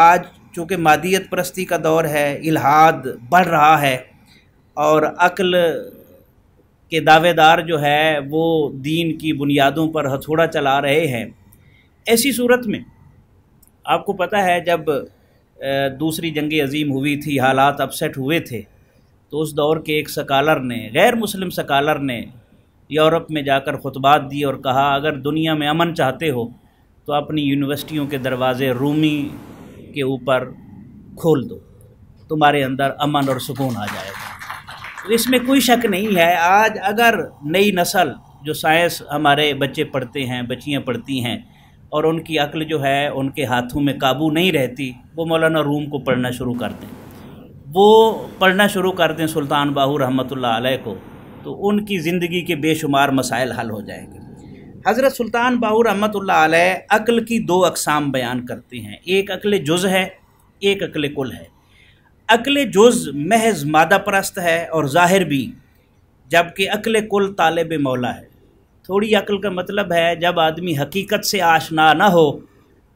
आज चूँकि मादियत परस्ती का दौर है इलाहाद बढ़ रहा है और अक्ल के दावेदार जो है वो दीन की बुनियादों पर हथौड़ा चला रहे हैं ऐसी सूरत में आपको पता है जब दूसरी जंग अजीम हुई थी हालात अपसेट हुए थे तो उस दौर के एक सकालर ने गैर मुस्लिम सकालर ने यूरोप में जाकर खुतबात दी और कहा अगर दुनिया में अमन चाहते हो तो अपनी यूनिवर्सिटियों के दरवाज़े रूमी के ऊपर खोल दो तुम्हारे अंदर अमन और सुकून आ जाएगा तो इसमें कोई शक नहीं है आज अगर नई नस्ल जो साइंस हमारे बच्चे पढ़ते हैं बच्चियाँ पढ़ती हैं और उनकी अक्ल जो है उनके हाथों में काबू नहीं रहती वो मौलाना रूम को पढ़ना शुरू कर दें वो पढ़ना शुरू कर दें सुल्तान बाहू रहमत को तो उनकी ज़िंदगी के बेशुमार मसाइल हल हो जाएंगे हज़रत सुल्तान बाहू रहमत अक्ल की दो अकसाम बयान करते हैं एक अकल जुज़ है एक अकल कुल है अकल जुज़ महज मादा परस्त है और ज़ाहिर भी जबकि अकल कुल तालब मौला है थोड़ी अकल का मतलब है जब आदमी हकीकत से आशना ना हो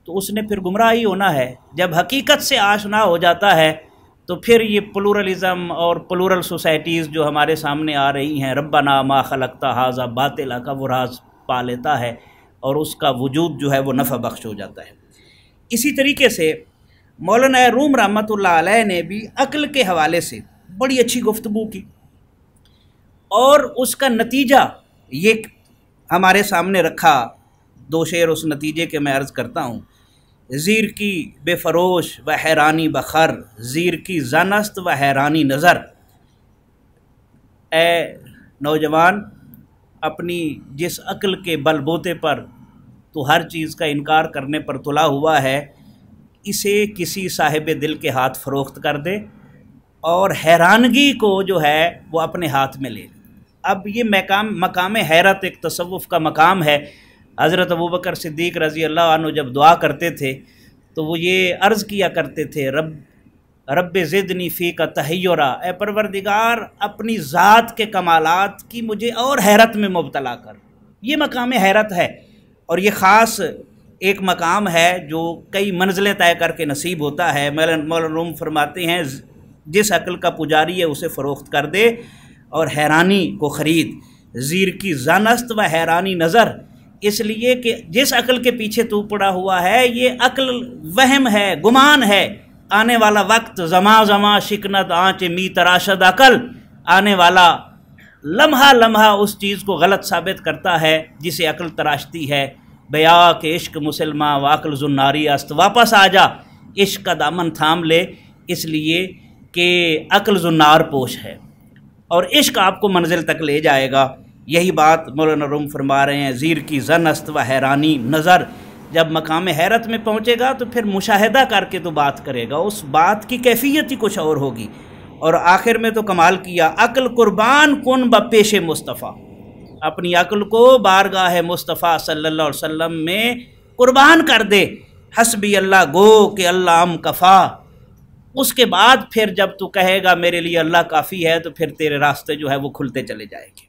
तो उसने फिर गुमराह ही होना है जब हकीकत से आशना हो जाता है तो फिर ये प्लूरलिज़म और प्लूरल सोसाइटीज़ जो हमारे सामने आ रही हैं रब्बा नामा खलकता हाजा बातिला का वो राज पा लेता है और उसका वजूद जो है वो नफ़ा बख्श हो जाता है इसी तरीके से मौलाना रूम रहमत ने भी अक्ल के हवाले से बड़ी अच्छी गुफ्तु की और उसका नतीजा ये हमारे सामने रखा दो शेर उस नतीजे के मैं अर्ज़ करता हूँ ज़ीर की बेफरोश व हैरानी बखर ज़ीर की जानस्त व हैरानी नज़र ए नौजवान अपनी जिस अक्ल के बलबोते पर तो हर चीज़ का इनकार करने पर तुला हुआ है इसे किसी साहिब दिल के हाथ फरोख्त कर दे और हैरानगी को जो है वो अपने हाथ में ले ले अब ये मकाम मकाम हैरत एक तसवुफ़ का मकाम है हज़रत अबू बकर सिद्दीक रज़ी अल्लाह जब दुआ करते थे तो वो ये अर्ज़ किया करते थे रब रब ज़िदनी फ़ी का तहयरा ए परवरदिगार अपनी ज़ात के कमालत की मुझे और हैरत में मुबतला कर ये मकाम हैरत है और ये ख़ास एक मकाम है जो कई मंजिलें तय करके नसीब होता है मौलाना रूम फरमाते हैं जिस अकल का पुजारी है उसे फ़रोख्त कर दे और हैरानी को ख़रीद ज़ीर की जानस्त व हैरानी नज़र इसलिए कि जिस अकल के पीछे तू पड़ा हुआ है ये अकल वहम है गुमान है आने वाला वक्त जमा जमा शिकनत आँच मी तराशद अकल आने वाला लम्हा लम्हा उस चीज़ को गलत साबित करता है जिसे अकल तराशती है बया के इश्क मुसलमा वाकल जुन्नारी अस्त वापस आ जा इश्क का दामन थाम ले इसलिए कि अकल जुन्नार पोश है और इश्क आपको मंजिल तक ले जाएगा यही बात मौलाना रूम फरमा रहे हैं ज़ीर की जन अस्त व हैरानी नज़र जब मकाम हैरत में पहुँचेगा तो फिर मुशाहिदा करके तो बात करेगा उस बात की कैफियत ही कुछ और होगी और आखिर में तो कमाल किया अक्ल कुर्बान कन ब पेश मुस्तफ़ा अपनी अकल को बारगाह मुस्तफ़ा सल्ला वम में कुर्बान कर दे हसबी अल्लाह गो के अल्लाह अम कफ़ा उसके बाद फिर जब तू कहेगा मेरे लिए अल्लाह काफ़ी है तो फिर तेरे रास्ते जो है वो खुलते चले जाएंगे